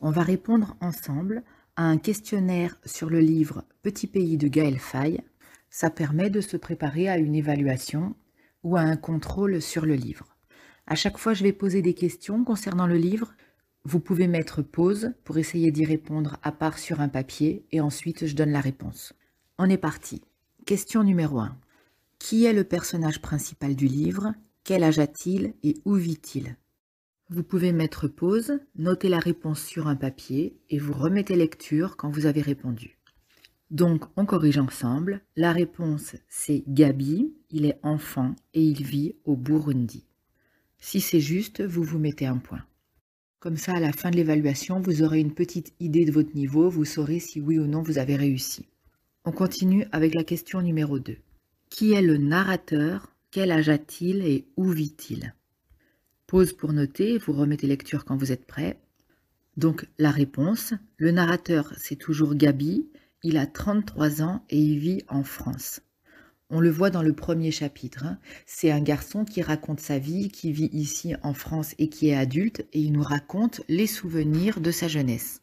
on va répondre ensemble à un questionnaire sur le livre Petit pays de Gaël Faye. Ça permet de se préparer à une évaluation ou à un contrôle sur le livre. À chaque fois, je vais poser des questions concernant le livre. Vous pouvez mettre pause pour essayer d'y répondre à part sur un papier et ensuite je donne la réponse. On est parti. Question numéro 1. Qui est le personnage principal du livre Quel âge a-t-il et où vit-il vous pouvez mettre pause, noter la réponse sur un papier et vous remettez lecture quand vous avez répondu. Donc, on corrige ensemble. La réponse, c'est Gabi, il est enfant et il vit au Burundi. Si c'est juste, vous vous mettez un point. Comme ça, à la fin de l'évaluation, vous aurez une petite idée de votre niveau, vous saurez si oui ou non vous avez réussi. On continue avec la question numéro 2. Qui est le narrateur Quel âge a-t-il et où vit-il Pause pour noter, vous remettez lecture quand vous êtes prêt. Donc la réponse, le narrateur c'est toujours Gabi, il a 33 ans et il vit en France. On le voit dans le premier chapitre, hein. c'est un garçon qui raconte sa vie, qui vit ici en France et qui est adulte et il nous raconte les souvenirs de sa jeunesse.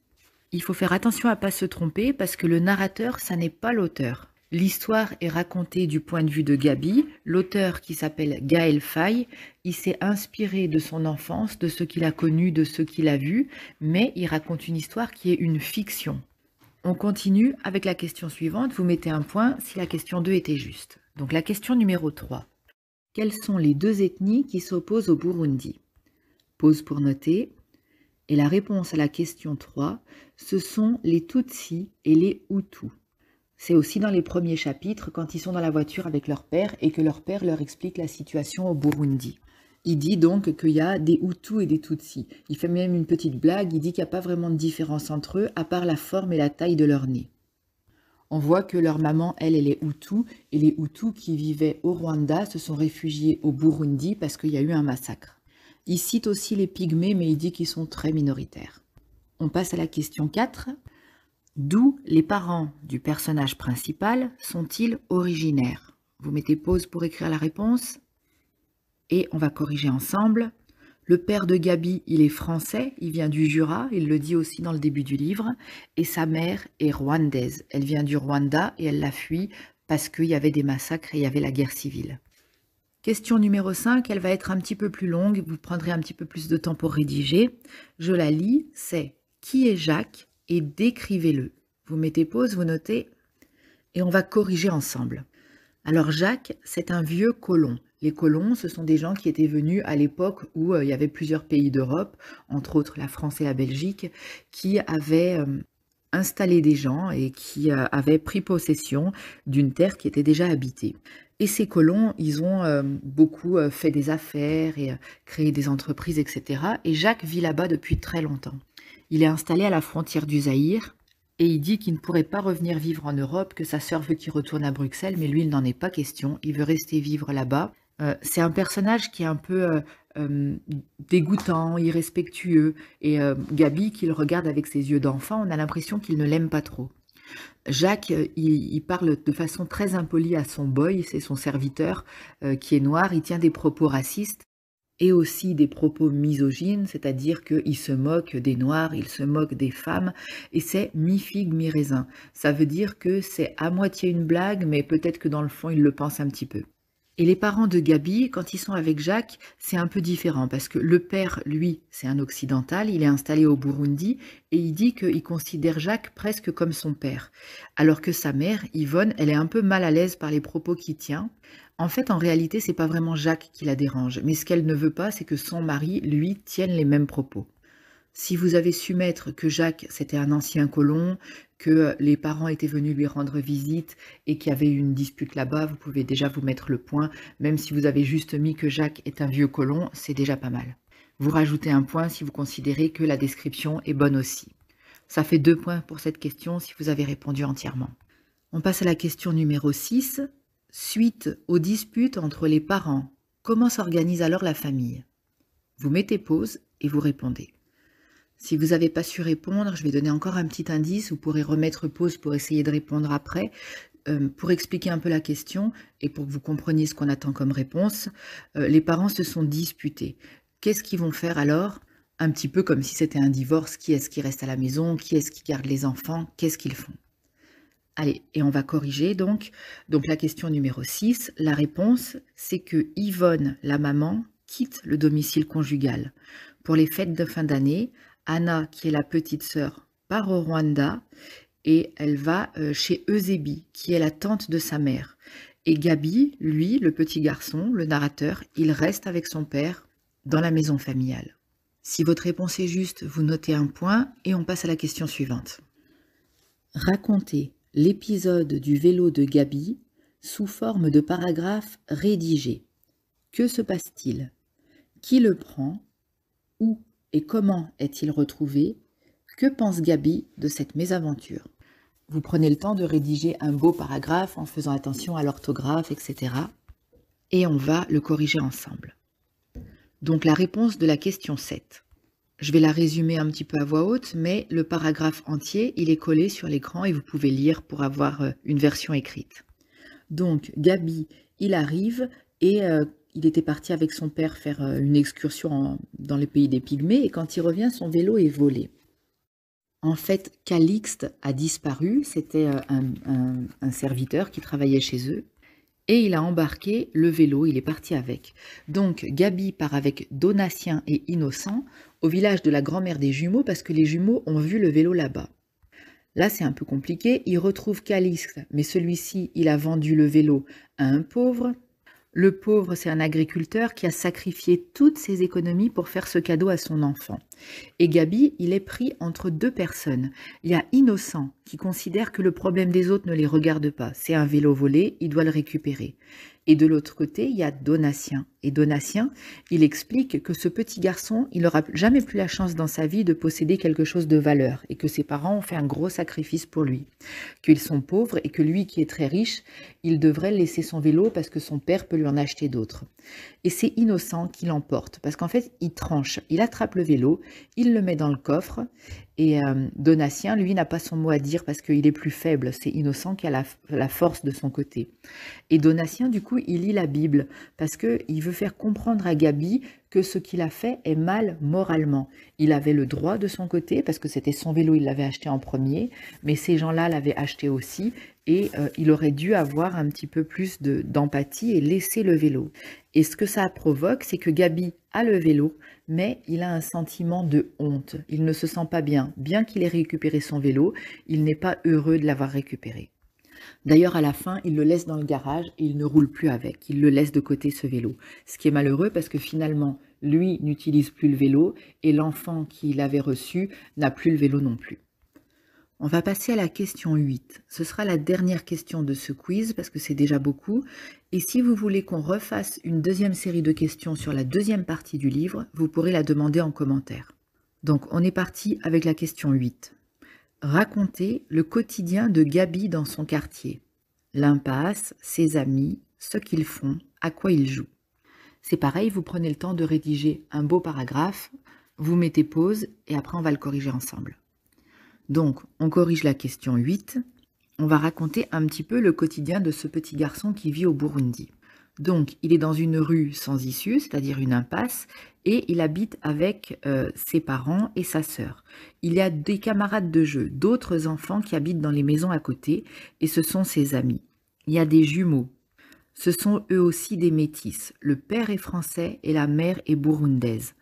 Il faut faire attention à ne pas se tromper parce que le narrateur, ça n'est pas l'auteur. L'histoire est racontée du point de vue de Gabi. L'auteur, qui s'appelle Gaël Faye, il s'est inspiré de son enfance, de ce qu'il a connu, de ce qu'il a vu, mais il raconte une histoire qui est une fiction. On continue avec la question suivante. Vous mettez un point si la question 2 était juste. Donc la question numéro 3. Quelles sont les deux ethnies qui s'opposent au Burundi Pause pour noter. Et la réponse à la question 3, ce sont les Tutsis et les Hutus. C'est aussi dans les premiers chapitres, quand ils sont dans la voiture avec leur père et que leur père leur explique la situation au Burundi. Il dit donc qu'il y a des Hutus et des Tutsis. Il fait même une petite blague, il dit qu'il n'y a pas vraiment de différence entre eux, à part la forme et la taille de leur nez. On voit que leur maman, elle, elle est Hutu, et les Hutus qui vivaient au Rwanda se sont réfugiés au Burundi parce qu'il y a eu un massacre. Il cite aussi les Pygmées, mais il dit qu'ils sont très minoritaires. On passe à la question 4. D'où les parents du personnage principal sont-ils originaires Vous mettez pause pour écrire la réponse et on va corriger ensemble. Le père de Gabi, il est français, il vient du Jura, il le dit aussi dans le début du livre, et sa mère est rwandaise. Elle vient du Rwanda et elle l'a fui parce qu'il y avait des massacres et il y avait la guerre civile. Question numéro 5, elle va être un petit peu plus longue, vous prendrez un petit peu plus de temps pour rédiger. Je la lis, c'est Qui est Jacques et décrivez-le. Vous mettez pause, vous notez, et on va corriger ensemble. Alors Jacques, c'est un vieux colon. Les colons, ce sont des gens qui étaient venus à l'époque où euh, il y avait plusieurs pays d'Europe, entre autres la France et la Belgique, qui avaient euh, installé des gens et qui euh, avaient pris possession d'une terre qui était déjà habitée. Et ces colons, ils ont beaucoup fait des affaires et créé des entreprises, etc. Et Jacques vit là-bas depuis très longtemps. Il est installé à la frontière du Zaïre et il dit qu'il ne pourrait pas revenir vivre en Europe, que sa sœur veut qu'il retourne à Bruxelles, mais lui, il n'en est pas question. Il veut rester vivre là-bas. Euh, c'est un personnage qui est un peu euh, euh, dégoûtant, irrespectueux. Et Gabi, qu'il regarde avec ses yeux d'enfant, on a l'impression qu'il ne l'aime pas trop. Jacques, il, parle de façon très impolie à son boy, c'est son serviteur qui est noir, il tient des propos racistes et aussi des propos misogynes, c'est-à-dire qu'il se moque des noirs, il se moque des femmes, et c'est mi-figue, mi-raisin. Ça veut dire que c'est à moitié une blague, mais peut-être que dans le fond, il le pense un petit peu. Et les parents de Gabi, quand ils sont avec Jacques, c'est un peu différent parce que le père, lui, c'est un occidental, il est installé au Burundi et il dit qu'il considère Jacques presque comme son père. Alors que sa mère, Yvonne, elle est un peu mal à l'aise par les propos qu'il tient. En fait, en réalité, c'est pas vraiment Jacques qui la dérange, mais ce qu'elle ne veut pas, c'est que son mari, lui, tienne les mêmes propos. Si vous avez su mettre que Jacques, c'était un ancien colon, que euh, les parents étaient venus lui rendre visite et qu'il y avait eu une dispute là-bas, vous pouvez déjà vous mettre le point. Même si vous avez juste mis que Jacques est un vieux colon, c'est déjà pas mal. Vous rajoutez un point si vous considérez que la description est bonne aussi. Ça fait deux points pour cette question si vous avez répondu entièrement. On passe à la question numéro 6. Suite aux disputes entre les parents, comment s'organise alors la famille Vous mettez pause et vous répondez. Si vous n'avez pas su répondre, je vais donner encore un petit indice. Vous pourrez remettre pause pour essayer de répondre après, euh, pour expliquer un peu la question et pour que vous compreniez ce qu'on attend comme réponse. Euh, les parents se sont disputés. Qu'est-ce qu'ils vont faire alors Un petit peu comme si c'était un divorce. Qui est-ce qui reste à la maison Qui est-ce qui garde les enfants Qu'est-ce qu'ils font Allez, et on va corriger donc. Donc la question numéro 6, la réponse, c'est que Yvonne, la maman, quitte le domicile conjugal. Pour les fêtes de fin d'année, Anna, qui est la petite sœur, part au Rwanda et elle va euh, chez Eusebi, qui est la tante de sa mère. Et Gabi, lui, le petit garçon, le narrateur, il reste avec son père dans la maison familiale. Si votre réponse est juste, vous notez un point et on passe à la question suivante. Racontez l'épisode du vélo de Gabi sous forme de paragraphe rédigé. Que se passe-t-il Qui le prend Où et comment est-il retrouvé Que pense Gabi de cette mésaventure Vous prenez le temps de rédiger un beau paragraphe en faisant attention à l'orthographe, etc. Et on va le corriger ensemble. Donc la réponse de la question 7. Je vais la résumer un petit peu à voix haute, mais le paragraphe entier, il est collé sur l'écran et vous pouvez lire pour avoir euh, une version écrite. Donc Gabi, il arrive et euh, il était parti avec son père faire euh, une excursion dans les pays des Pygmées et quand il revient, son vélo est volé. En fait, Calixte a disparu, c'était euh, un, serviteur qui travaillait chez eux, et il a embarqué le vélo, il est parti avec. Donc Gabi part avec Donatien et Innocent au village de la grand-mère des jumeaux parce que les jumeaux ont vu le vélo là-bas. Là, c'est un peu compliqué, il retrouve Calixte, mais celui-ci, il a vendu le vélo à un pauvre, le pauvre, c'est un agriculteur qui a sacrifié toutes ses économies pour faire ce cadeau à son enfant. Et Gabi, il est pris entre deux personnes. Il y a Innocent, qui considère que le problème des autres ne les regarde pas. C'est un vélo volé, il doit le récupérer. Et de l'autre côté, il y a Donatien. Et Donatien, il explique que ce petit garçon, il n'aura jamais plus la chance dans sa vie de posséder quelque chose de valeur et que ses parents ont fait un gros sacrifice pour lui. Qu'ils sont pauvres et que lui qui est très riche, il devrait laisser son vélo parce que son père peut lui en acheter d'autres. Et c'est innocent qui l'emporte, parce qu'en fait, il tranche, il attrape le vélo, il le met dans le coffre, et euh, Donatien, lui, n'a pas son mot à dire parce qu'il est plus faible, c'est innocent qui a la, force de son côté. Et Donatien, du coup, il lit la Bible, parce qu'il veut faire comprendre à Gabi que ce qu'il a fait est mal moralement. Il avait le droit de son côté, parce que c'était son vélo, il l'avait acheté en premier, mais ces gens-là l'avaient acheté aussi, et euh, il aurait dû avoir un petit peu plus d'empathie et laisser le vélo. Et ce que ça provoque, c'est que Gabi a le vélo, mais il a un sentiment de honte. Il ne se sent pas bien. Bien qu'il ait récupéré son vélo, il n'est pas heureux de l'avoir récupéré. D'ailleurs, à la fin, il le laisse dans le garage et il ne roule plus avec. Il le laisse de côté ce vélo. Ce qui est malheureux parce que finalement, lui n'utilise plus le vélo et l'enfant qui l'avait reçu n'a plus le vélo non plus. On va passer à la question 8. Ce sera la dernière question de ce quiz parce que c'est déjà beaucoup. Et si vous voulez qu'on refasse une deuxième série de questions sur la deuxième partie du livre, vous pourrez la demander en commentaire. Donc on est parti avec la question 8 raconter le quotidien de Gabi dans son quartier. L'impasse, ses amis, ce qu'ils font, à quoi ils jouent. C'est pareil, vous prenez le temps de rédiger un beau paragraphe, vous mettez pause et après on va le corriger ensemble. Donc, on corrige la question 8. On va raconter un petit peu le quotidien de ce petit garçon qui vit au Burundi. Donc, il est dans une rue sans issue, c'est-à-dire une impasse, et il habite avec euh, ses parents et sa sœur. Il y a des camarades de jeu, d'autres enfants qui habitent dans les maisons à côté, et ce sont ses amis. Il y a des jumeaux. Ce sont eux aussi des métis. Le père est français et la mère est burundaise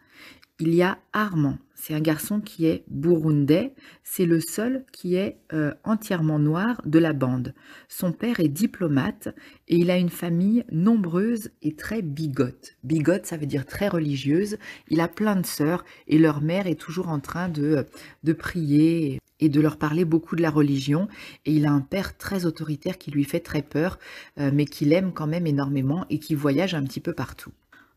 il y a Armand. C'est un garçon qui est burundais. C'est le seul qui est euh, entièrement noir de la bande. Son père est diplomate et il a une famille nombreuse et très bigote. Bigote, ça veut dire très religieuse. Il a plein de sœurs et leur mère est toujours en train de, prier et de leur parler beaucoup de la religion. Et il a un père très autoritaire qui lui fait très peur, euh, mais qu'il aime quand même énormément et qui voyage un petit peu partout.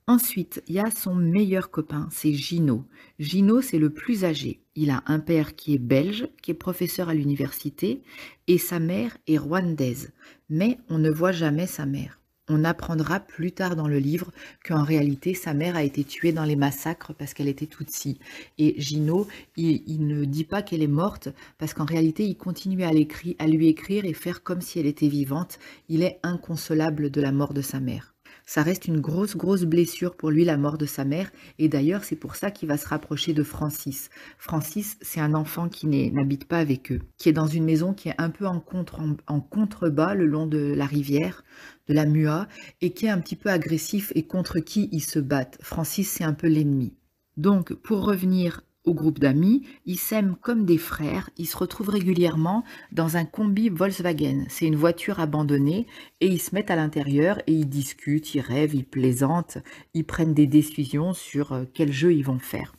Ensuite, il y a son meilleur copain, c'est Gino. Gino, c'est le plus âgé. Il a un père qui est belge, qui est professeur à l'université, et sa mère est rwandaise. Mais on ne voit jamais sa mère. On apprendra plus tard dans le livre qu'en réalité, sa mère a été tuée dans les massacres parce qu'elle était Tutsi. Et Gino, il, ne dit pas qu'elle est morte parce qu'en réalité, il continue à, à lui écrire et faire comme si elle était vivante. Il est inconsolable de la mort de sa mère. Ça reste une grosse, grosse blessure pour lui, la mort de sa mère. Et d'ailleurs, c'est pour ça qu'il va se rapprocher de Francis. Francis, c'est un enfant qui n'habite pas avec eux, qui est dans une maison qui est un peu en, contrebas le long de la rivière, de la Mua, et qui est un petit peu agressif et contre qui ils se battent. Francis, c'est un peu l'ennemi. Donc, pour revenir au groupe d'amis, ils s'aiment comme des frères, ils se retrouvent régulièrement dans un combi Volkswagen. C'est une voiture abandonnée et ils se mettent à l'intérieur et ils discutent, ils rêvent, ils plaisantent, ils prennent des décisions sur euh, quel jeu ils vont faire.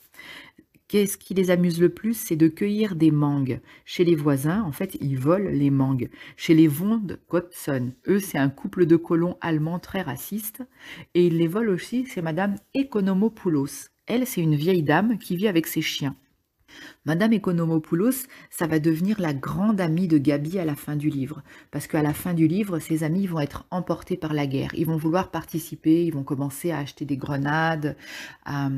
Qu'est-ce qui les amuse le plus C'est de cueillir des mangues. Chez les voisins, en fait, ils volent les mangues. Chez les Vondes Gottson, eux, c'est un couple de colons allemands très racistes. Et ils les volent aussi, c'est Madame Economopoulos. Elle, c'est une vieille dame qui vit avec ses chiens. Madame Economopoulos, ça va devenir la grande amie de Gabi à la fin du livre, parce qu'à la fin du livre, ses amis vont être emportés par la guerre. Ils vont vouloir participer, ils vont commencer à acheter des grenades, à,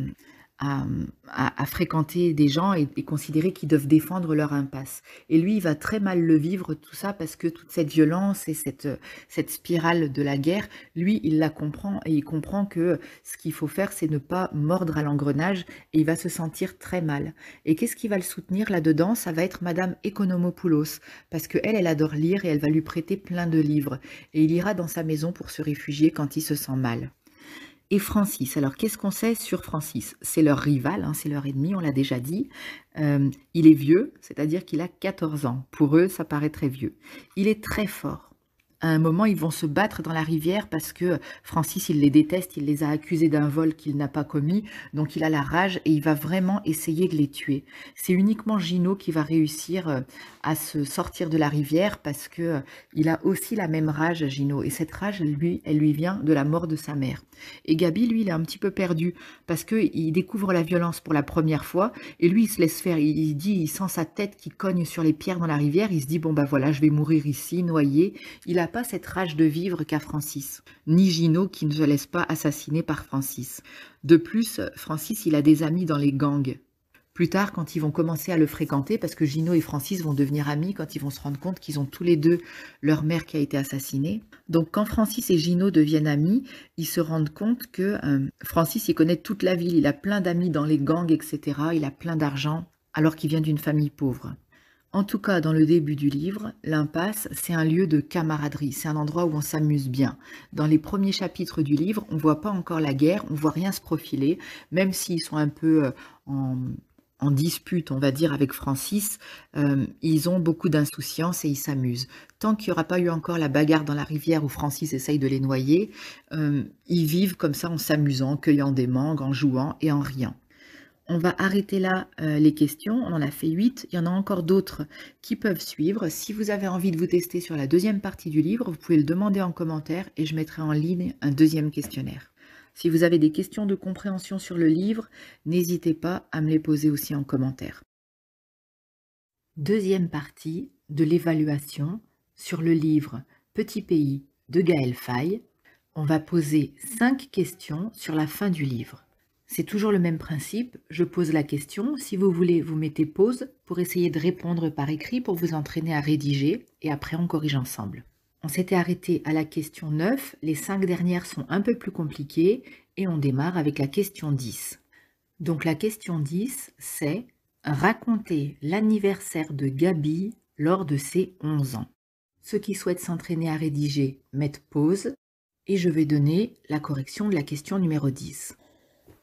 à, fréquenter des gens et, considérer qu'ils doivent défendre leur impasse. Et lui, il va très mal le vivre, tout ça, parce que toute cette violence et cette, cette spirale de la guerre, lui, il la comprend et il comprend que ce qu'il faut faire, c'est ne pas mordre à l'engrenage et il va se sentir très mal. Et qu'est-ce qui va le soutenir là-dedans Ça va être Madame Economopoulos, parce qu'elle, elle adore lire et elle va lui prêter plein de livres. Et il ira dans sa maison pour se réfugier quand il se sent mal et Francis. Alors qu'est-ce qu'on sait sur Francis C'est leur rival, hein, c'est leur ennemi, on l'a déjà dit. Euh, il est vieux, c'est-à-dire qu'il a 14 ans. Pour eux, ça paraît très vieux. Il est très fort à un moment, ils vont se battre dans la rivière parce que Francis, il les déteste, il les a accusés d'un vol qu'il n'a pas commis, donc il a la rage et il va vraiment essayer de les tuer. C'est uniquement Gino qui va réussir euh, à se sortir de la rivière parce que euh, il a aussi la même rage, Gino, et cette rage, lui, elle lui vient de la mort de sa mère. Et Gabi, lui, il est un petit peu perdu parce que il découvre la violence pour la première fois et lui, il se laisse faire. Il dit, il sent sa tête qui cogne sur les pierres dans la rivière. Il se dit bon bah voilà, je vais mourir ici, noyé. Il a pas cette rage de vivre qu'a Francis, ni Gino qui ne se laisse pas assassiner par Francis. De plus, Francis, il a des amis dans les gangs. Plus tard, quand ils vont commencer à le fréquenter, parce que Gino et Francis vont devenir amis quand ils vont se rendre compte qu'ils ont tous les deux leur mère qui a été assassinée. Donc quand Francis et Gino deviennent amis, ils se rendent compte que euh, Francis, il connaît toute la ville, il a plein d'amis dans les gangs, etc. Il a plein d'argent, alors qu'il vient d'une famille pauvre. En tout cas, dans le début du livre, l'impasse, c'est un lieu de camaraderie, c'est un endroit où on s'amuse bien. Dans les premiers chapitres du livre, on ne voit pas encore la guerre, on voit rien se profiler, même s'ils sont un peu euh, en, dispute, on va dire, avec Francis, euh, ils ont beaucoup d'insouciance et ils s'amusent. Tant qu'il n'y aura pas eu encore la bagarre dans la rivière où Francis essaye de les noyer, euh, ils vivent comme ça en s'amusant, cueillant des mangues, en jouant et en riant. On va arrêter là euh, les questions. On en a fait 8. Il y en a encore d'autres qui peuvent suivre. Si vous avez envie de vous tester sur la deuxième partie du livre, vous pouvez le demander en commentaire et je mettrai en ligne un deuxième questionnaire. Si vous avez des questions de compréhension sur le livre, n'hésitez pas à me les poser aussi en commentaire. Deuxième partie de l'évaluation sur le livre Petit pays de Gaël Faye. On va poser cinq questions sur la fin du livre. C'est toujours le même principe, je pose la question, si vous voulez vous mettez pause pour essayer de répondre par écrit pour vous entraîner à rédiger et après on corrige ensemble. On s'était arrêté à la question 9, les 5 dernières sont un peu plus compliquées et on démarre avec la question 10. Donc la question 10, c'est raconter l'anniversaire de Gabi lors de ses 11 ans. Ceux qui souhaitent s'entraîner à rédiger mettent pause et je vais donner la correction de la question numéro 10.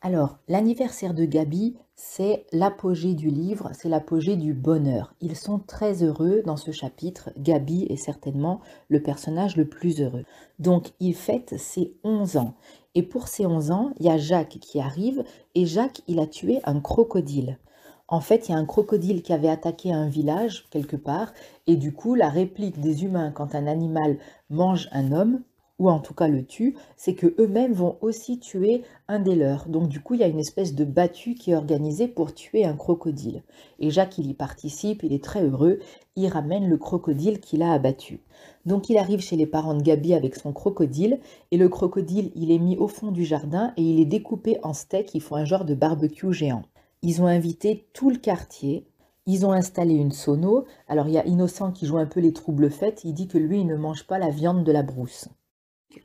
Alors, l'anniversaire de Gabi, c'est l'apogée du livre, c'est l'apogée du bonheur. Ils sont très heureux dans ce chapitre. Gabi est certainement le personnage le plus heureux. Donc, il fête ses 11 ans. Et pour ses 11 ans, il y a Jacques qui arrive et Jacques, il a tué un crocodile. En fait, il y a un crocodile qui avait attaqué un village quelque part, et du coup, la réplique des humains quand un animal mange un homme, ou en tout cas le tue, c'est que eux-mêmes vont aussi tuer un des leurs. Donc du coup, il y a une espèce de battue qui est organisée pour tuer un crocodile. Et Jacques, il y participe, il est très heureux, il ramène le crocodile qu'il a abattu. Donc il arrive chez les parents de Gabi avec son crocodile, et le crocodile, il est mis au fond du jardin et il est découpé en steaks, ils font un genre de barbecue géant. Ils ont invité tout le quartier, ils ont installé une sono. Alors il y a Innocent qui joue un peu les troubles fêtes. Il dit que lui, il ne mange pas la viande de la brousse.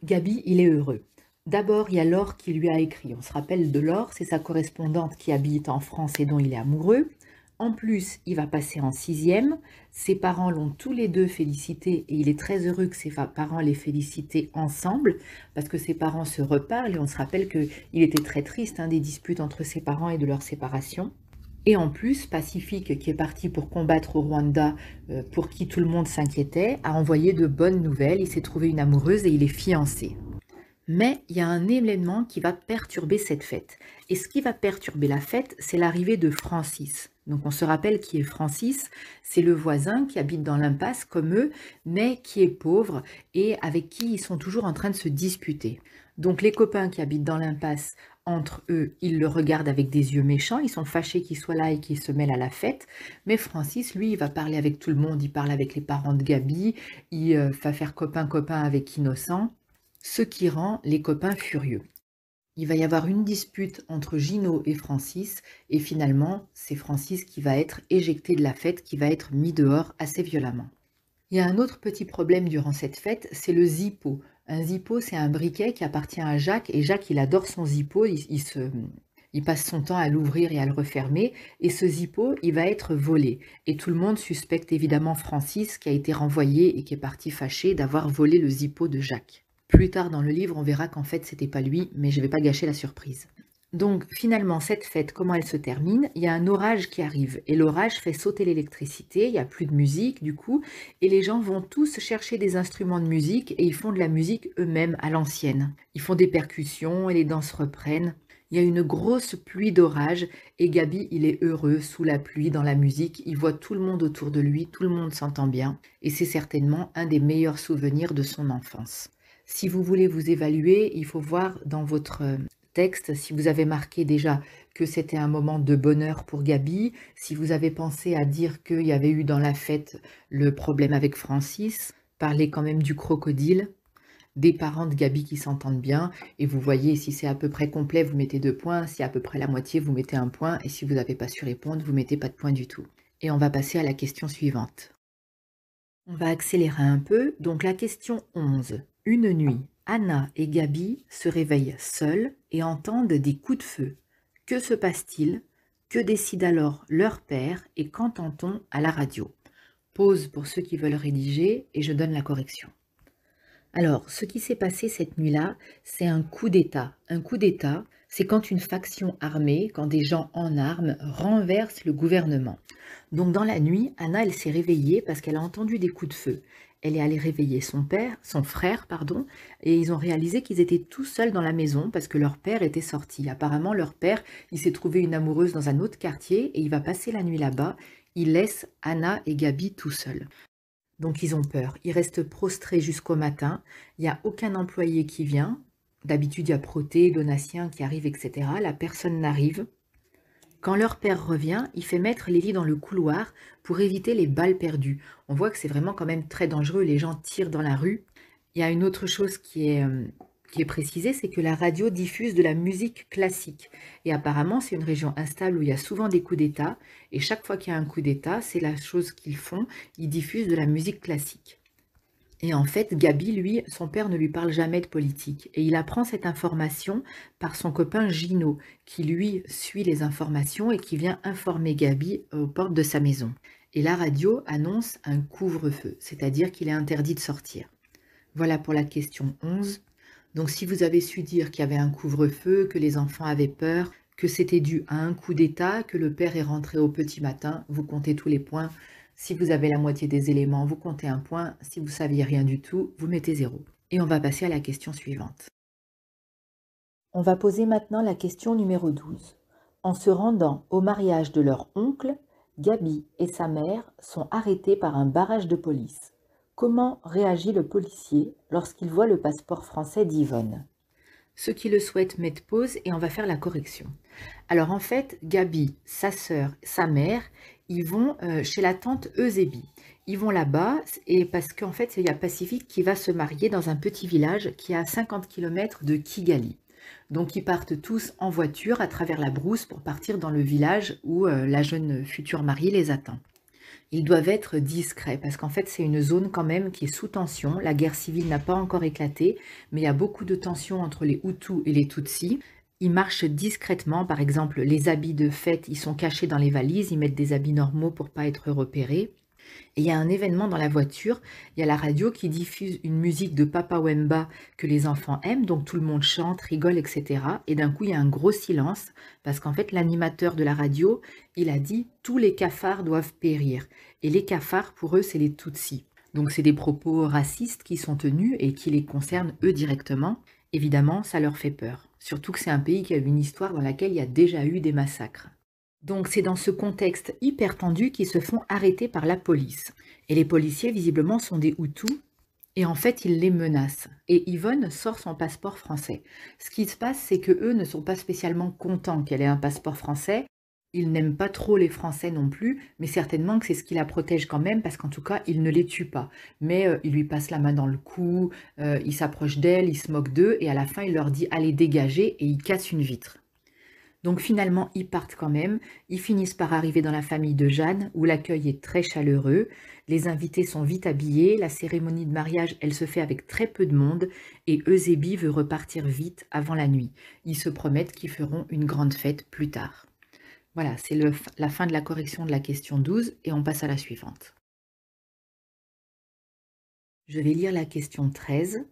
Gabi, il est heureux. D'abord, il y a Laure qui lui a écrit. On se rappelle de Laure, c'est sa correspondante qui habite en France et dont il est amoureux. En plus, il va passer en sixième. Ses parents l'ont tous les deux félicité et il est très heureux que ses parents les félicitent ensemble parce que ses parents se reparlent et on se rappelle qu'il était très triste hein, des disputes entre ses parents et de leur séparation. Et en plus, Pacifique, qui est parti pour combattre au Rwanda, euh, pour qui tout le monde s'inquiétait, a envoyé de bonnes nouvelles. Il s'est trouvé une amoureuse et il est fiancé. Mais il y a un événement qui va perturber cette fête. Et ce qui va perturber la fête, c'est l'arrivée de Francis. Donc on se rappelle qui est Francis, c'est le voisin qui habite dans l'impasse comme eux, mais qui est pauvre et avec qui ils sont toujours en train de se disputer. Donc les copains qui habitent dans l'impasse entre eux, ils le regardent avec des yeux méchants, ils sont fâchés qu'il soit là et qu'il se mêle à la fête. Mais Francis, lui, il va parler avec tout le monde, il parle avec les parents de Gabi, il euh, va faire copain-copain avec Innocent, ce qui rend les copains furieux. Il va y avoir une dispute entre Gino et Francis, et finalement, c'est Francis qui va être éjecté de la fête, qui va être mis dehors assez violemment. Il y a un autre petit problème durant cette fête, c'est le zippo. Un zippo, c'est un briquet qui appartient à Jacques, et Jacques, il adore son zippo, il, se, passe son temps à l'ouvrir et à le refermer, et ce zippo, il va être volé. Et tout le monde suspecte évidemment Francis, qui a été renvoyé et qui est parti fâché d'avoir volé le zippo de Jacques. Plus tard dans le livre, on verra qu'en fait, c'était pas lui, mais je vais pas gâcher la surprise. Donc finalement, cette fête, comment elle se termine Il y a un orage qui arrive et l'orage fait sauter l'électricité, il n'y a plus de musique du coup, et les gens vont tous chercher des instruments de musique et ils font de la musique eux-mêmes à l'ancienne. Ils font des percussions et les danses reprennent. Il y a une grosse pluie d'orage et Gabi, il est heureux sous la pluie, dans la musique, il voit tout le monde autour de lui, tout le monde s'entend bien et c'est certainement un des meilleurs souvenirs de son enfance. Si vous voulez vous évaluer, il faut voir dans votre texte, si vous avez marqué déjà que c'était un moment de bonheur pour Gabi, si vous avez pensé à dire qu'il y avait eu dans la fête le problème avec Francis, parlez quand même du crocodile, des parents de Gabi qui s'entendent bien, et vous voyez si c'est à peu près complet, vous mettez deux points, si à peu près la moitié, vous mettez un point, et si vous n'avez pas su répondre, vous mettez pas de point du tout. Et on va passer à la question suivante. On va accélérer un peu, donc la question 11. Une nuit. Anna et Gabi se réveillent seules et entendent des coups de feu. Que se passe-t-il Que décide alors leur père et qu'entend-on à la radio Pause pour ceux qui veulent rédiger et je donne la correction. Alors, ce qui s'est passé cette nuit-là, c'est un coup d'État. Un coup d'État, c'est quand une faction armée, quand des gens en armes renversent le gouvernement. Donc dans la nuit, Anna, elle s'est réveillée parce qu'elle a entendu des coups de feu elle est allée réveiller son père, son frère, pardon, et ils ont réalisé qu'ils étaient tout seuls dans la maison parce que leur père était sorti. Apparemment, leur père, il s'est trouvé une amoureuse dans un autre quartier et il va passer la nuit là-bas. Il laisse Anna et Gabi tout seuls. Donc ils ont peur. Ils restent prostrés jusqu'au matin. Il n'y a aucun employé qui vient. D'habitude, il y a Proté, Donatien qui arrive, etc. La personne n'arrive. Quand leur père revient, il fait mettre les lits dans le couloir pour éviter les balles perdues. On voit que c'est vraiment quand même très dangereux, les gens tirent dans la rue. Il y a une autre chose qui est, euh, qui est précisée, c'est que la radio diffuse de la musique classique. Et apparemment, c'est une région instable où il y a souvent des coups d'État. Et chaque fois qu'il y a un coup d'État, c'est la chose qu'ils font, ils diffusent de la musique classique. Et en fait, Gabi, lui, son père ne lui parle jamais de politique. Et il apprend cette information par son copain Gino, qui lui suit les informations et qui vient informer Gabi aux portes de sa maison. Et la radio annonce un couvre-feu, c'est-à-dire qu'il est interdit de sortir. Voilà pour la question 11. Donc si vous avez su dire qu'il y avait un couvre-feu, que les enfants avaient peur, que c'était dû à un coup d'État, que le père est rentré au petit matin, vous comptez tous les points si vous avez la moitié des éléments, vous comptez un point. Si vous saviez rien du tout, vous mettez zéro. Et on va passer à la question suivante. On va poser maintenant la question numéro 12. En se rendant au mariage de leur oncle, Gabi et sa mère sont arrêtés par un barrage de police. Comment réagit le policier lorsqu'il voit le passeport français d'Yvonne Ceux qui le souhaitent mettent pause et on va faire la correction. Alors en fait, Gabi, sa sœur, sa mère ils vont euh, chez la tante Eusébie. Ils vont là-bas et parce qu'en fait, il y a Pacifique qui va se marier dans un petit village qui est à 50 km de Kigali. Donc ils partent tous en voiture à travers la brousse pour partir dans le village où euh, la jeune future mariée les attend. Ils doivent être discrets parce qu'en fait c'est une zone quand même qui est sous tension. La guerre civile n'a pas encore éclaté, mais il y a beaucoup de tensions entre les Hutus et les Tutsis. Ils marchent discrètement, par exemple, les habits de fête, ils sont cachés dans les valises, ils mettent des habits normaux pour pas être repérés. Et il y a un événement dans la voiture, il y a la radio qui diffuse une musique de Papa Wemba que les enfants aiment, donc tout le monde chante, rigole, etc. Et d'un coup, il y a un gros silence, parce qu'en fait, l'animateur de la radio, il a dit « tous les cafards doivent périr ». Et les cafards, pour eux, c'est les Tutsis. Donc c'est des propos racistes qui sont tenus et qui les concernent eux directement. Évidemment, ça leur fait peur surtout que c'est un pays qui a une histoire dans laquelle il y a déjà eu des massacres. Donc c'est dans ce contexte hyper tendu qu'ils se font arrêter par la police. Et les policiers visiblement sont des Hutus, et en fait ils les menacent. Et Yvonne sort son passeport français. Ce qui se passe, c'est que eux ne sont pas spécialement contents qu'elle ait un passeport français, il n'aime pas trop les Français non plus, mais certainement que c'est ce qui la protège quand même, parce qu'en tout cas, il ne les tue pas. Mais euh, il lui passe la main dans le cou, euh, il s'approche d'elle, il se moque d'eux, et à la fin, il leur dit allez dégager, et il casse une vitre. Donc finalement, ils partent quand même, ils finissent par arriver dans la famille de Jeanne, où l'accueil est très chaleureux, les invités sont vite habillés, la cérémonie de mariage, elle se fait avec très peu de monde, et Eusébie veut repartir vite avant la nuit. Ils se promettent qu'ils feront une grande fête plus tard. Voilà, c'est la fin de la correction de la question 12 et on passe à la suivante. Je vais lire la question 13.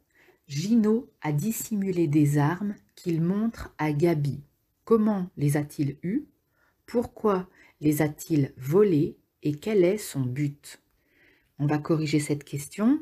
Gino a dissimulé des armes qu'il montre à Gabi. Comment les a-t-il eues Pourquoi les a-t-il volées Et quel est son but On va corriger cette question.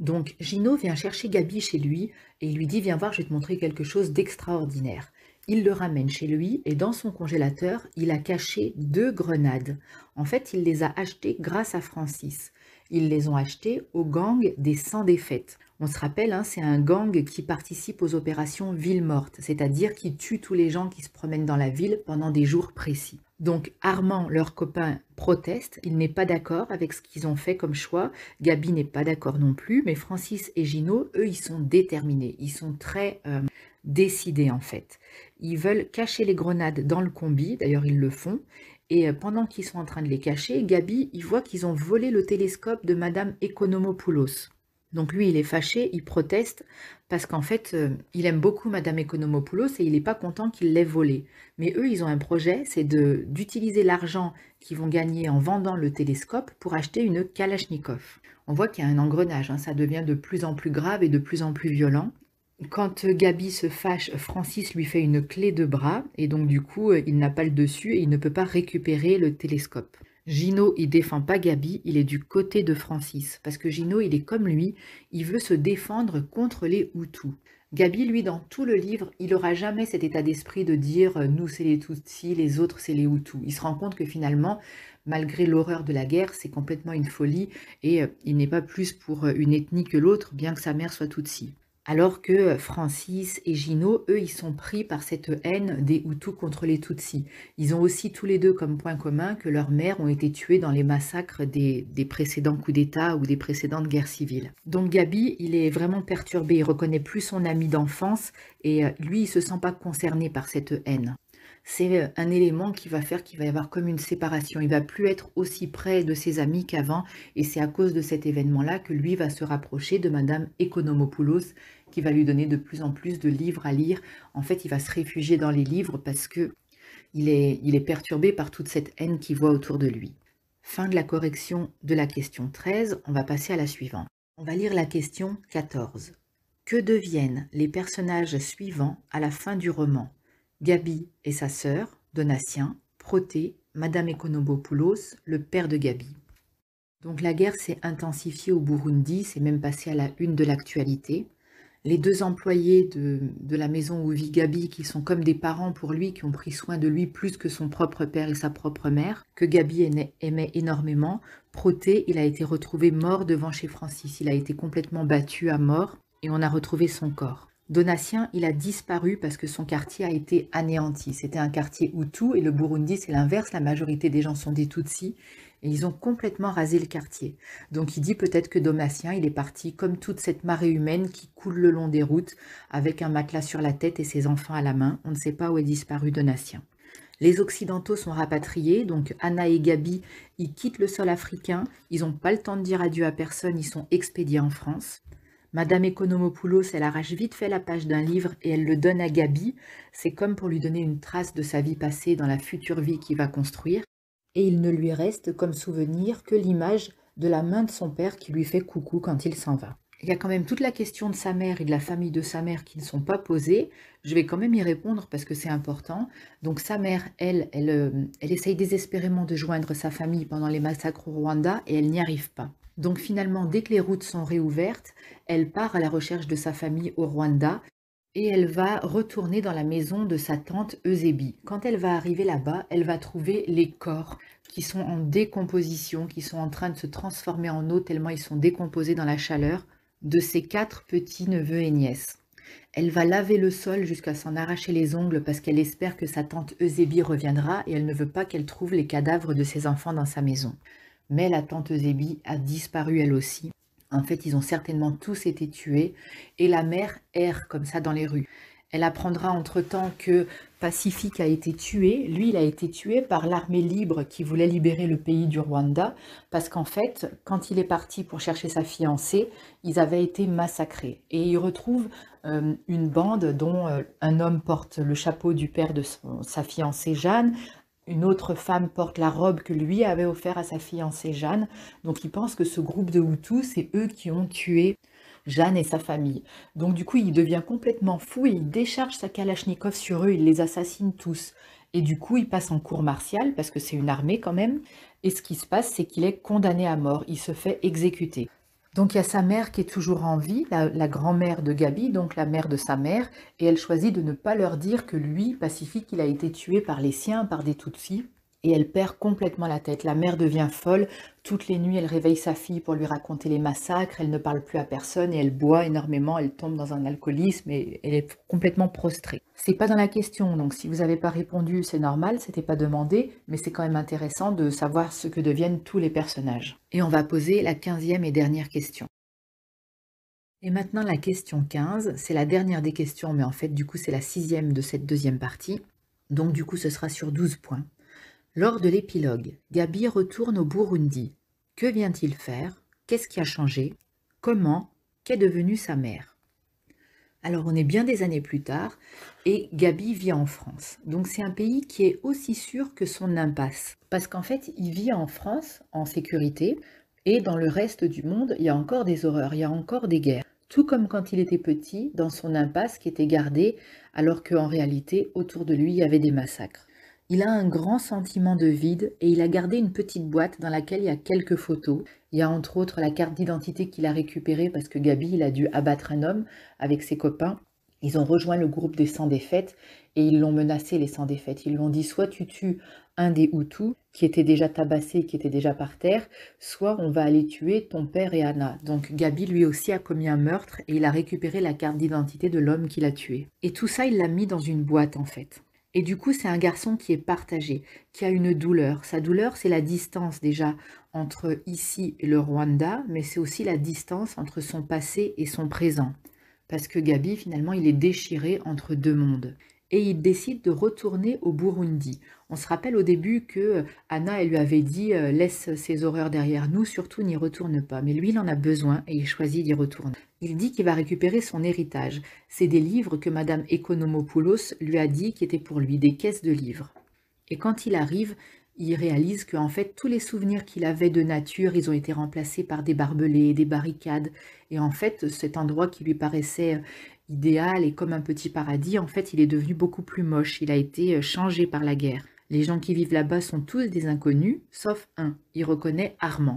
Donc Gino vient chercher Gabi chez lui et il lui dit Viens voir, je vais te montrer quelque chose d'extraordinaire. Il le ramène chez lui et dans son congélateur, il a caché deux grenades. En fait, il les a achetées grâce à Francis. Ils les ont achetées au gang des 100 défaites. On se rappelle, hein, c'est un gang qui participe aux opérations ville morte, c'est-à-dire qui tue tous les gens qui se promènent dans la ville pendant des jours précis. Donc Armand, leur copain, proteste, il n'est pas d'accord avec ce qu'ils ont fait comme choix, Gabi n'est pas d'accord non plus, mais Francis et Gino, eux, ils sont déterminés, ils sont très... Euh, Décider en fait. Ils veulent cacher les grenades dans le combi, d'ailleurs ils le font, et euh, pendant qu'ils sont en train de les cacher, Gabi, il voit qu'ils ont volé le télescope de Madame Economopoulos. Donc lui, il est fâché, il proteste, parce qu'en fait, euh, il aime beaucoup Madame Economopoulos et il n'est pas content qu'il l'ait volé. Mais eux, ils ont un projet, c'est d'utiliser l'argent qu'ils vont gagner en vendant le télescope pour acheter une Kalachnikov. On voit qu'il y a un engrenage, hein, ça devient de plus en plus grave et de plus en plus violent quand euh, Gabi se fâche, Francis lui fait une clé de bras et donc du coup euh, il n'a pas le dessus et il ne peut pas récupérer le télescope. Gino, il défend pas Gabi, il est du côté de Francis parce que Gino, il est comme lui, il veut se défendre contre les Hutus. Gabi, lui, dans tout le livre, il n'aura jamais cet état d'esprit de dire euh, nous c'est les Tutsis, les autres c'est les Hutus. Il se rend compte que finalement, malgré l'horreur de la guerre, c'est complètement une folie et il n'est pas plus pour une ethnie que l'autre, bien que sa mère soit Tutsi alors que Francis et Gino, eux, ils sont pris par cette haine des Hutus contre les Tutsis. Ils ont aussi tous les deux comme point commun que leurs mères ont été tuées dans les massacres des, précédents coups d'État ou des précédentes guerres civiles. Donc Gabi, il est vraiment perturbé, il reconnaît plus son ami d'enfance et euh, lui, il se sent pas concerné par cette haine c'est euh, un élément qui va faire qu'il va y avoir comme une séparation. Il va plus être aussi près de ses amis qu'avant et c'est à cause de cet événement-là que lui va se rapprocher de Madame Economopoulos qui va lui donner de plus en plus de livres à lire. En fait, il va se réfugier dans les livres parce que il est, il est perturbé par toute cette haine qu'il voit autour de lui. Fin de la correction de la question 13, on va passer à la suivante. On va lire la question 14. Que deviennent les personnages suivants à la fin du roman Gabi et sa sœur, Donatien, Proté, Madame Econobopoulos, le père de Gabi. Donc la guerre s'est intensifiée au Burundi, c'est même passé à la une de l'actualité les deux employés de, la maison où vit Gabi, qui sont comme des parents pour lui, qui ont pris soin de lui plus que son propre père et sa propre mère, que Gabi aimait énormément. Proté, il a été retrouvé mort devant chez Francis. Il a été complètement battu à mort et on a retrouvé son corps. Donatien, il a disparu parce que son quartier a été anéanti. C'était un quartier Hutu et le Burundi, c'est l'inverse. La majorité des gens sont des Tutsis et ils ont complètement rasé le quartier. Donc il dit peut-être que Domatien, il est parti comme toute cette marée humaine qui coule le long des routes, avec un matelas sur la tête et ses enfants à la main. On ne sait pas où est disparu Donatien. Les Occidentaux sont rapatriés, donc Anna et Gabi, ils quittent le sol africain, ils n'ont pas le temps de dire adieu à personne, ils sont expédiés en France. Madame Economopoulos, elle arrache vite fait la page d'un livre et elle le donne à Gabi. C'est comme pour lui donner une trace de sa vie passée dans la future vie qu'il va construire et il ne lui reste comme souvenir que l'image de la main de son père qui lui fait coucou quand il s'en va. Il y a quand même toute la question de sa mère et de la famille de sa mère qui ne sont pas posées. Je vais quand même y répondre parce que c'est important. Donc sa mère, elle, elle, euh, elle essaye désespérément de joindre sa famille pendant les massacres au Rwanda et elle n'y arrive pas. Donc finalement, dès que les routes sont réouvertes, elle part à la recherche de sa famille au Rwanda et elle va retourner dans la maison de sa tante Eusébie. Quand elle va arriver là-bas, elle va trouver les corps qui sont en décomposition, qui sont en train de se transformer en eau tellement ils sont décomposés dans la chaleur, de ses quatre petits-neveux et nièces. Elle va laver le sol jusqu'à s'en arracher les ongles parce qu'elle espère que sa tante Eusébie reviendra et elle ne veut pas qu'elle trouve les cadavres de ses enfants dans sa maison. Mais la tante Eusébie a disparu elle aussi en fait, ils ont certainement tous été tués et la mère erre comme ça dans les rues. Elle apprendra entre-temps que Pacifique a été tué. Lui, il a été tué par l'armée libre qui voulait libérer le pays du Rwanda parce qu'en fait, quand il est parti pour chercher sa fiancée, ils avaient été massacrés. Et il retrouve euh, une bande dont euh, un homme porte le chapeau du père de sa fiancée Jeanne, une autre femme porte la robe que lui avait offert à sa fiancée Jeanne. Donc il pense que ce groupe de Hutus, c'est eux qui ont tué Jeanne et sa famille. Donc du coup, il devient complètement fou et il décharge sa Kalachnikov sur eux, il les assassine tous. Et du coup, il passe en cour martiale, parce que c'est une armée quand même. Et ce qui se passe, c'est qu'il est condamné à mort, il se fait exécuter. Donc il y a sa mère qui est toujours en vie, la, grand-mère de Gabi, donc la mère de sa mère, et elle choisit de ne pas leur dire que lui, Pacifique, il a été tué par les siens, par des toutes-filles et elle perd complètement la tête. La mère devient folle. Toutes les nuits, elle réveille sa fille pour lui raconter les massacres. Elle ne parle plus à personne et elle boit énormément. Elle tombe dans un alcoolisme et elle est complètement prostrée. C'est pas dans la question, donc si vous n'avez pas répondu, c'est normal, c'était pas demandé, mais c'est quand même intéressant de savoir ce que deviennent tous les personnages. Et on va poser la quinzième et dernière question. Et maintenant la question 15, c'est la dernière des questions, mais en fait du coup c'est la sixième de cette deuxième partie. Donc du coup ce sera sur 12 points. Lors de l'épilogue, Gabi retourne au Burundi. Que vient-il faire Qu'est-ce qui a changé Comment Qu'est devenue sa mère Alors on est bien des années plus tard et Gabi vit en France. Donc c'est un pays qui est aussi sûr que son impasse. Parce qu'en fait, il vit en France en sécurité et dans le reste du monde, il y a encore des horreurs, il y a encore des guerres tout comme quand il était petit, dans son impasse qui était gardée, alors qu'en réalité, autour de lui, il y avait des massacres. Il a un grand sentiment de vide et il a gardé une petite boîte dans laquelle il y a quelques photos. Il y a entre autres la carte d'identité qu'il a récupérée parce que Gabi, il a dû abattre un homme avec ses copains. Ils ont rejoint le groupe des sans défaites et ils l'ont menacé, les sans défaites. Ils lui ont dit soit tu tues un des Hutus qui était déjà tabassé, qui était déjà par terre, soit on va aller tuer ton père et Anna. Donc Gabi lui aussi a commis un meurtre et il a récupéré la carte d'identité de l'homme qu'il a tué. Et tout ça, il l'a mis dans une boîte en fait. Et du coup, c'est un garçon qui est partagé, qui a une douleur. Sa douleur, c'est la distance déjà entre ici et le Rwanda, mais c'est aussi la distance entre son passé et son présent. Parce que Gabi, finalement, il est déchiré entre deux mondes. Et il décide de retourner au Burundi. On se rappelle au début que euh, Anna elle lui avait dit euh, laisse ces horreurs derrière nous, surtout n'y retourne pas. Mais lui, il en a besoin et il choisit d'y retourner. Il dit qu'il va récupérer son héritage. C'est des livres que madame Economopoulos lui a dit qui étaient pour lui des caisses de livres. Et quand il arrive, il réalise que en fait tous les souvenirs qu'il avait de nature, ils ont été remplacés par des barbelés, des barricades, et en fait cet endroit qui lui paraissait euh, idéal et comme un petit paradis, en fait il est devenu beaucoup plus moche, il a été changé par la guerre. Les gens qui vivent là-bas sont tous des inconnus, sauf un. Il reconnaît Armand.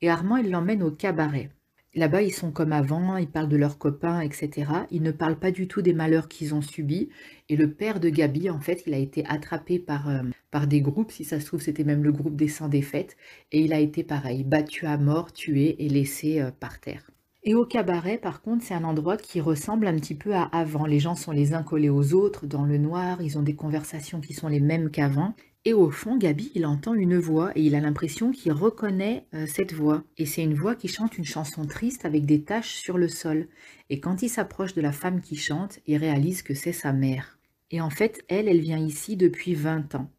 Et Armand, il l'emmène au cabaret. Là-bas, ils sont comme avant, ils parlent de leurs copains, etc. Ils ne parlent pas du tout des malheurs qu'ils ont subis. Et le père de Gabi, en fait, il a été attrapé par, euh, par des groupes, si ça se trouve, c'était même le groupe des sans défaites. Et il a été pareil, battu à mort, tué et laissé euh, par terre. Et au cabaret, par contre, c'est un endroit qui ressemble un petit peu à avant. Les gens sont les uns collés aux autres, dans le noir, ils ont des conversations qui sont les mêmes qu'avant. Et au fond, Gabi, il entend une voix et il a l'impression qu'il reconnaît euh, cette voix. Et c'est une voix qui chante une chanson triste avec des taches sur le sol. Et quand il s'approche de la femme qui chante, il réalise que c'est sa mère. Et en fait, elle, elle vient ici depuis 20 ans.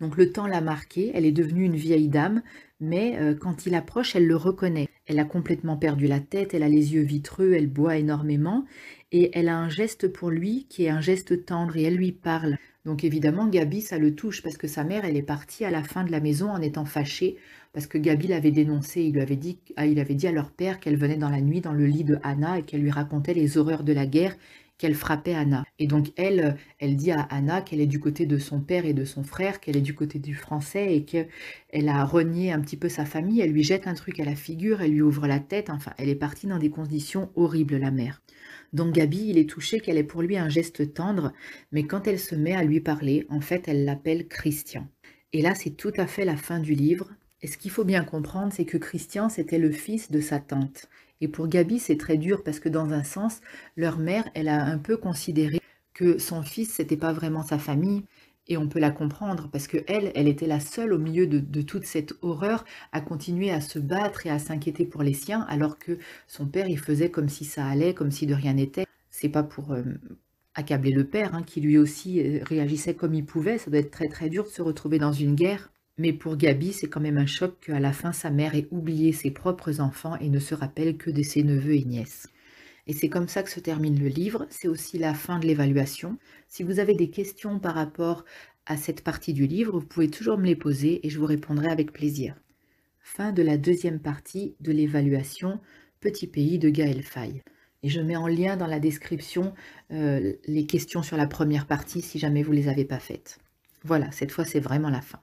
Donc le temps l'a marquée, elle est devenue une vieille dame, mais euh, quand il approche, elle le reconnaît. Elle a complètement perdu la tête, elle a les yeux vitreux, elle boit énormément, et elle a un geste pour lui qui est un geste tendre, et elle lui parle. Donc évidemment, Gabi, ça le touche, parce que sa mère, elle est partie à la fin de la maison en étant fâchée, parce que Gabi l'avait dénoncé, il lui avait dit, ah, il avait dit à leur père qu'elle venait dans la nuit dans le lit de Anna et qu'elle lui racontait les horreurs de la guerre qu'elle frappait Anna. Et donc elle, elle dit à Anna qu'elle est du côté de son père et de son frère, qu'elle est du côté du français et qu'elle a renié un petit peu sa famille, elle lui jette un truc à la figure, elle lui ouvre la tête, enfin elle est partie dans des conditions horribles la mère. Donc Gabi, il est touché qu'elle est pour lui un geste tendre, mais quand elle se met à lui parler, en fait elle l'appelle Christian. Et là c'est tout à fait la fin du livre, et ce qu'il faut bien comprendre, c'est que Christian, c'était le fils de sa tante. Et pour Gabi, c'est très dur parce que dans un sens, leur mère, elle a un peu considéré que son fils, c'était pas vraiment sa famille. Et on peut la comprendre parce que elle, elle était la seule au milieu de, toute cette horreur à continuer à se battre et à s'inquiéter pour les siens, alors que son père, il faisait comme si ça allait, comme si de rien n'était. C'est pas pour euh, accabler le père, hein, qui lui aussi euh, réagissait comme il pouvait. Ça doit être très très dur de se retrouver dans une guerre. Mais pour Gabi, c'est quand même un choc qu'à la fin sa mère ait oublié ses propres enfants et ne se rappelle que de ses neveux et nièces. Et c'est comme ça que se termine le livre, c'est aussi la fin de l'évaluation. Si vous avez des questions par rapport à cette partie du livre, vous pouvez toujours me les poser et je vous répondrai avec plaisir. Fin de la deuxième partie de l'évaluation Petit pays de Gaël Faye. Et je mets en lien dans la description euh, les questions sur la première partie si jamais vous ne les avez pas faites. Voilà, cette fois c'est vraiment la fin.